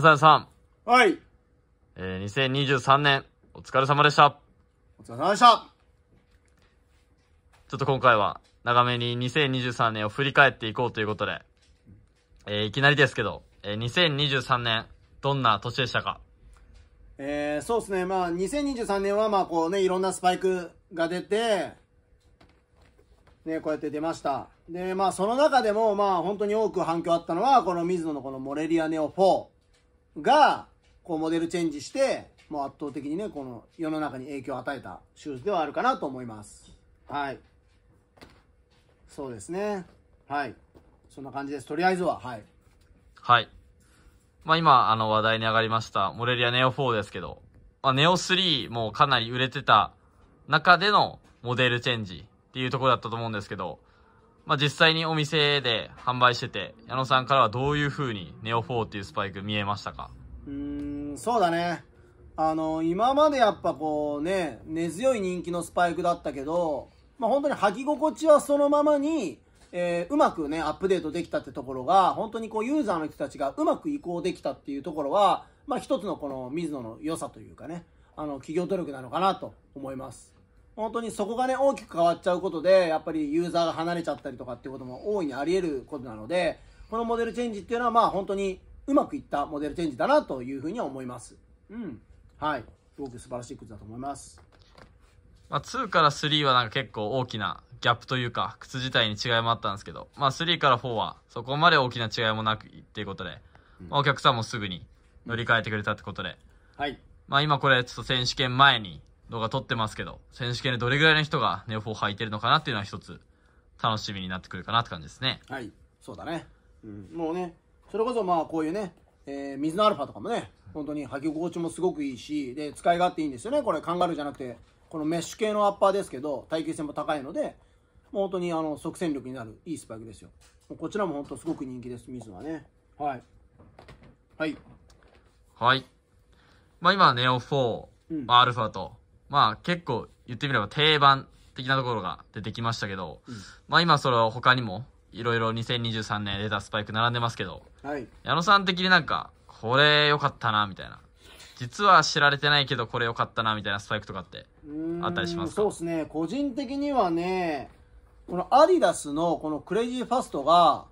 田さん。はい。えー、2023年、お疲れ様でした。お疲れ様でした。ちょっと今回は、長めに2023年を振り返っていこうということで、えー、いきなりですけど、えー、2023年、どんな年でしたかえー、そうですね、まあ、2023年は、まあ、こうね、いろんなスパイクが出て、ね、こうやって出ました。で、まあ、その中でも、まあ、本当に多く反響あったのは、この水野のこのモレリアネオ4。が、こうモデルチェンジして、もう圧倒的にね、この世の中に影響を与えたシューズではあるかなと思います。はい。そうですね。はい。そんな感じです。とりあえずは、はい。はい。まあ今、あの話題に上がりました、モレリアネオ4ですけど、まあネオ3もかなり売れてた中でのモデルチェンジっていうところだったと思うんですけど、まあ、実際にお店で販売してて、矢野さんからはどういう風にネオ4っていうスパイク見えましたかうん、そうだね。あの、今までやっぱこうね、根強い人気のスパイクだったけど、まあ、本当に履き心地はそのままに、えー、うまくね、アップデートできたってところが、本当にこうユーザーの人たちがうまく移行できたっていうところは、まあ一つのこの水野の良さというかね、あの、企業努力なのかなと思います。本当にそこがね、大きく変わっちゃうことで、やっぱりユーザーが離れちゃったりとかっていうことも大いにあり得ることなので、このモデルチェンジっていうのは、まあ本当にうまくいったモデルチェンジだなというふうに思います。うん。はい。すごく素晴らしい靴だと思います。まあ、2から3はなんか結構大きなギャップというか、靴自体に違いもあったんですけど、まあ3から4はそこまで大きな違いもなくっていうことで、うん、まあ、お客さんもすぐに乗り換えてくれたってことで、うん、はい。まあ今これちょっと選手権前に、動画撮ってますけど、選手権でどれぐらいの人がネオフォー履いてるのかなっていうのは一つ楽しみになってくるかなって感じですね。はい、そうだね。うん、もうね、それこそまあこういうね、えー、水のアルファとかもね、本当に履き心地もすごくいいし、で、使い勝手いいんですよね。これカンガルーじゃなくて、このメッシュ系のアッパーですけど、耐久性も高いので、もう本当にあの即戦力になるいいスパイクですよ。こちらも本当すごく人気です、水はね。はい。はい。はい。まあ今、ネオ4、うん、アルファと、まあ結構言ってみれば定番的なところが出てきましたけど、うん、まあ今それは他にもいろいろ2023年出たスパイク並んでますけど、はい、矢野さん的になんかこれ良かったなみたいな実は知られてないけどこれ良かったなみたいなスパイクとかってあったりしますかそうですね個人的にはねこのアディダスのこのクレイジーファストが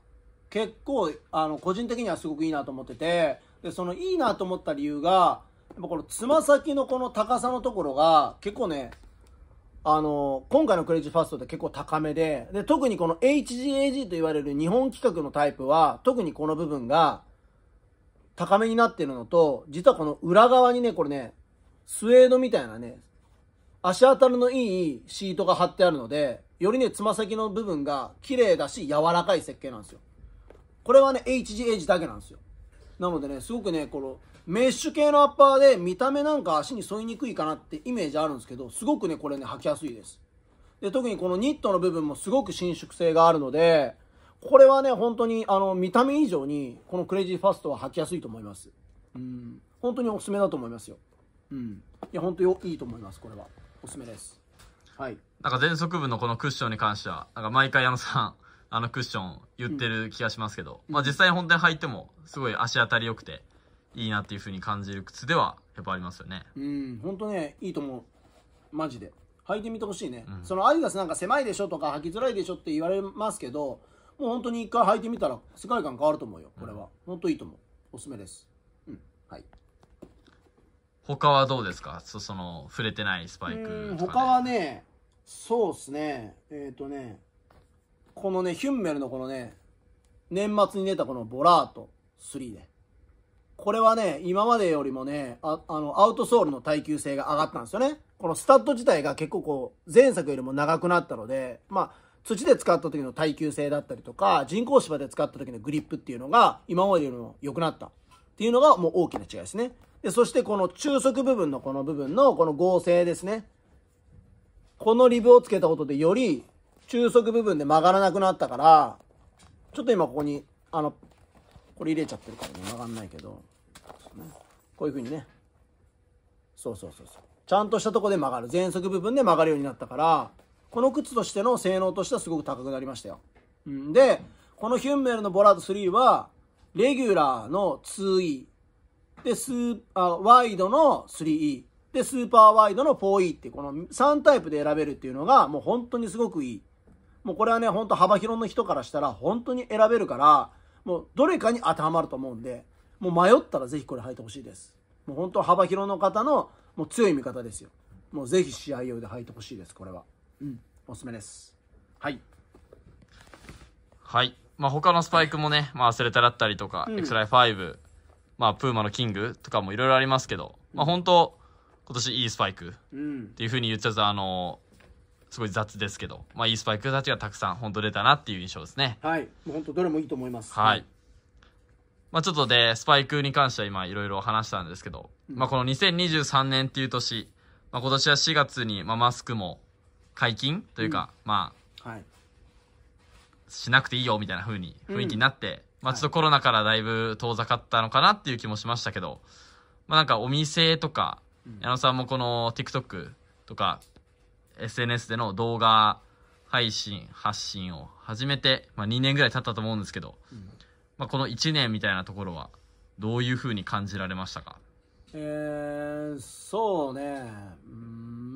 結構あの個人的にはすごくいいなと思っててでそのいいなと思った理由がっぱこのつま先のこの高さのところが結構ね、あの、今回のクレイジーファーストって結構高めで、で、特にこの HGAG と言われる日本規格のタイプは、特にこの部分が高めになってるのと、実はこの裏側にね、これね、スウェードみたいなね、足当たりのいいシートが貼ってあるので、よりね、つま先の部分が綺麗だし、柔らかい設計なんですよ。これはね、h g g だけなんですよ。なのでね、すごくね、この、メッシュ系のアッパーで見た目なんか足に沿いにくいかなってイメージあるんですけど、すごくね、これね、履きやすいです。で、特にこのニットの部分もすごく伸縮性があるので、これはね、本当に、あの、見た目以上に、このクレイジーファストは履きやすいと思います。うん。本当におすすめだと思いますよ。うん。いや、本当にいいと思います、これは。おすすめです。はい。なんか前足部のこのクッションに関しては、なんか毎回矢野さん、あのクッション言ってる気がしますけど、うん、まあ実際本当に履いても、すごい足当たり良くて、いいなっていうふうに感じる靴ではやっぱありますよねうん本当ねいいと思うマジで履いてみてほしいね、うん、そのアディダスなんか狭いでしょとか履きづらいでしょって言われますけどもう本当に一回履いてみたら世界観変わると思うよこれは、うん、本当いいと思うおすすめですうんはい他はどうですかそその触れてないスパイク、ね、他はねそうっすねえっ、ー、とねこのねヒュンメルのこのね年末に出たこのボラート3ねこれはね、今までよりもね、ああの、アウトソールの耐久性が上がったんですよね。このスタッド自体が結構こう、前作よりも長くなったので、まあ、土で使った時の耐久性だったりとか、人工芝で使った時のグリップっていうのが、今までよりも良くなったっていうのがもう大きな違いですね。で、そしてこの中足部分のこの部分のこの合成ですね。このリブをつけたことでより中足部分で曲がらなくなったから、ちょっと今ここに、あの、これ入れちゃってるからね、曲がんないけど。こういうふうにねそうそうそうそうちゃんとしたとこで曲がる全速部分で曲がるようになったからこの靴としての性能としてはすごく高くなりましたよ、うん、でこのヒュンメルのボラード3はレギュラーの 2E でスーあワイドの 3E でスーパーワイドの 4E ってこの3タイプで選べるっていうのがもう本当にすごくいいもうこれはね、ほんと幅広の人からしたら本当に選べるから、もうどれかに当てはまると思うんで、もう迷ったらぜひこれ履いてほしいです。もう本当幅広の方のもう強い味方ですよ。もうぜひ試合用で履いてほしいです、これは。うん、おすすめです。はい。はい。まあ、他のスパイクもね、まあ、アスレタだったりとか、うん、エクスライ5、まあ、プーマのキングとかもいろいろありますけど、まあ、本当今年いいスパイクっていうふうに言っちゃうと、あのすごい雑ですけど、まあ、いいスパイクたちがたくさん本当出たなっていう印象ですね。はい。もう本当どれもいいと思います。はい。まあちょっとで、スパイクに関しては今いろいろ話したんですけど、まあこの2023年っていう年、まあ今年は4月に、まあマスクも解禁というか、うん、まあ、はい、しなくていいよみたいな風に雰囲気になって、うん、まあちょっとコロナからだいぶ遠ざかったのかなっていう気もしましたけど、まあなんかお店とか、矢野さんもこの TikTok とか SNS での動画配信、発信を始めて、まあ2年ぐらい経ったと思うんですけど、まあ、この1年みたいなところは、どういうふうに感じられましたかえー、そうね、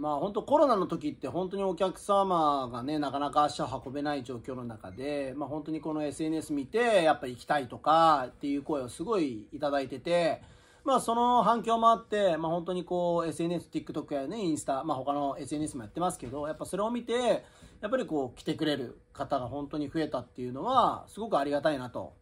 まあ、本当、コロナの時って本当にお客様がね、なかなか足を運べない状況の中で、まあ、本当にこの SNS 見て、やっぱり行きたいとかっていう声をすごいいただいてて、まあ、その反響もあって、まあ、本当にこう SNS、TikTok や、ね、インスタ、まあ、他の SNS もやってますけど、やっぱそれを見て、やっぱりこう来てくれる方が本当に増えたっていうのは、すごくありがたいなと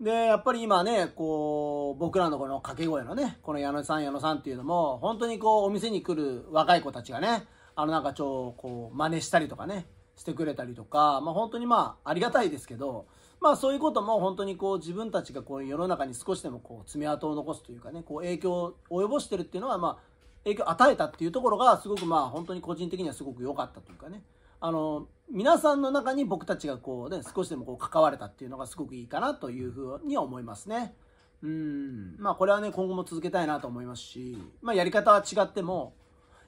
で、やっぱり今ね、こう、僕らのこの掛け声のね、この矢野さん矢野さんっていうのも、本当にこう、お店に来る若い子たちがね、あのなんか超、こう、真似したりとかね、してくれたりとか、まあ本当にまあ、ありがたいですけど、まあそういうことも本当にこう、自分たちがこう、世の中に少しでもこう、爪痕を残すというかね、こう、影響を及ぼしてるっていうのは、まあ、影響を与えたっていうところが、すごくまあ、本当に個人的にはすごく良かったというかね、あの、皆さんの中に僕たちがこうね、少しでもこう関われたっていうのがすごくいいかなというふうに思いますね。うん。まあこれはね、今後も続けたいなと思いますし、まあやり方は違っても、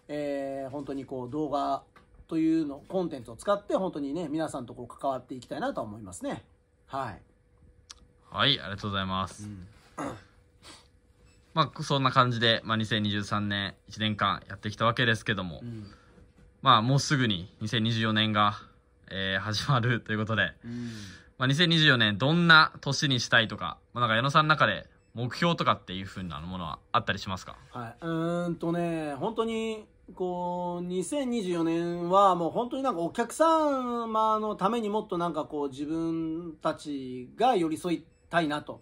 えー、本当にこう動画というの、コンテンツを使って本当にね、皆さんとこう関わっていきたいなと思いますね。はい。はい、ありがとうございます。うんまあ、そんな感じで、まあ、2023年1年間やってきたわけですけども、うんまあもうすぐに2024年が、えー、始まるということで、うん、まあ、2024年どんな年にしたいとか、まあ、なんか矢野さんの中で目標とかっていうふうなものはあったりしますか、はい、うんとね本当にこう2024年はもう本当になんかお客様のためにもっとなんかこう自分たちが寄り添いたいなと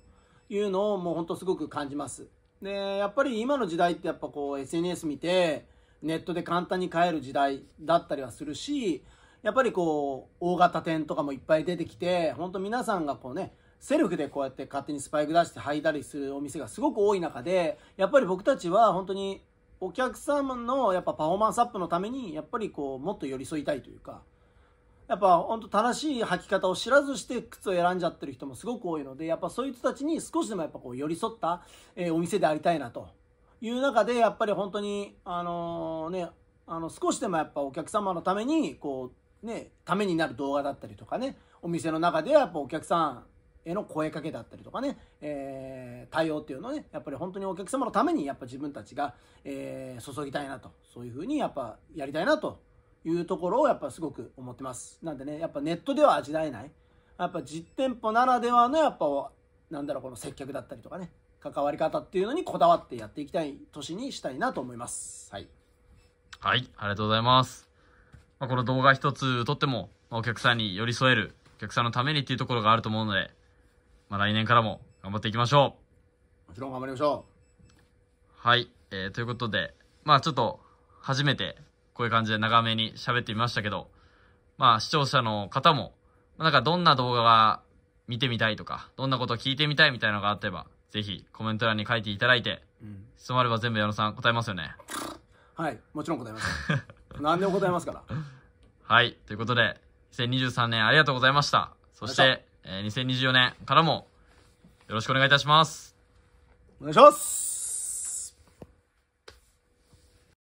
いうのをもう本当すごく感じます。でやっぱり今の時代ってやっぱこう SNS 見てネットで簡単に買える時代だったりはするし、やっぱりこう、大型店とかもいっぱい出てきて、本当皆さんがこうね、セルフでこうやって勝手にスパイク出して履いたりするお店がすごく多い中で、やっぱり僕たちは本当にお客様のやっぱパフォーマンスアップのために、やっぱりこう、もっと寄り添いたいというか、やっぱ本当正しい履き方を知らずして靴を選んじゃってる人もすごく多いので、やっぱそういう人たちに少しでもやっぱこう寄り添った、えお店でありたいなという中で、やっぱり本当に、あのー、ね、あの、少しでもやっぱお客様のために、こう、ね、ためになる動画だったりとかね、お店の中ではやっぱお客さんへの声かけだったりとかね、えー、対応っていうのをね、やっぱり本当にお客様のために、やっぱ自分たちが、えー、注ぎたいなと、そういうふうにやっぱやりたいなというところをやっぱすごく思ってます。なんでね、やっぱネットでは味わえない、やっぱ実店舗ならではのやっぱ、なんだろう、この接客だったりとかね、関わり方っていうのにこだわってやっていきたい年にしたいなと思います。はい。はい、ありがとうございます。まあ、この動画一つ撮っても、まあ、お客さんに寄り添える、お客さんのためにっていうところがあると思うので、まあ、来年からも頑張っていきましょう。もちろん頑張りましょう。はい、えー、ということで、まあちょっと、初めて、こういう感じで長めに喋ってみましたけど、まあ視聴者の方も、なんかどんな動画が見てみたいとか、どんなことを聞いてみたいみたいなのがあってば、ぜひコメント欄に書いていただいて、うん、質問あれば全部矢野さん答えますよね。はい、もちろん答えます。何でも答えますから。はい、ということで、2023年ありがとうございました。そして、えー、2024年からもよろしくお願いいたします。お願いします